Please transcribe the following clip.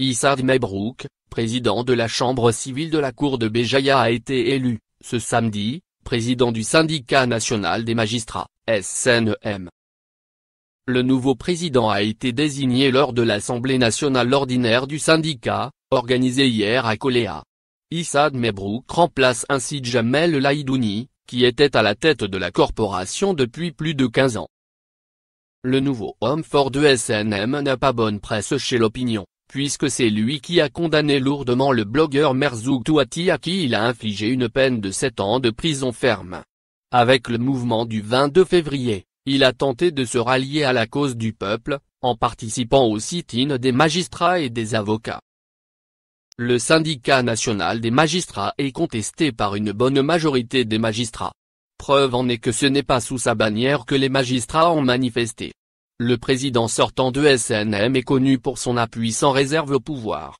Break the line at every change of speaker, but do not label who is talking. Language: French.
Issad Mebrouk, président de la Chambre civile de la Cour de Béjaïa a été élu, ce samedi, président du syndicat national des magistrats, SNM. Le nouveau président a été désigné lors de l'Assemblée nationale ordinaire du syndicat, organisée hier à Coléa. Issad Mebrouk remplace ainsi Jamel Laïdouni, qui était à la tête de la corporation depuis plus de 15 ans. Le nouveau homme fort de SNM n'a pas bonne presse chez l'opinion, puisque c'est lui qui a condamné lourdement le blogueur Merzouk Touati à qui il a infligé une peine de 7 ans de prison ferme. Avec le mouvement du 22 février, il a tenté de se rallier à la cause du peuple, en participant au sit-in des magistrats et des avocats. Le syndicat national des magistrats est contesté par une bonne majorité des magistrats. Preuve en est que ce n'est pas sous sa bannière que les magistrats ont manifesté. Le président sortant de SNM est connu pour son appui sans réserve au pouvoir.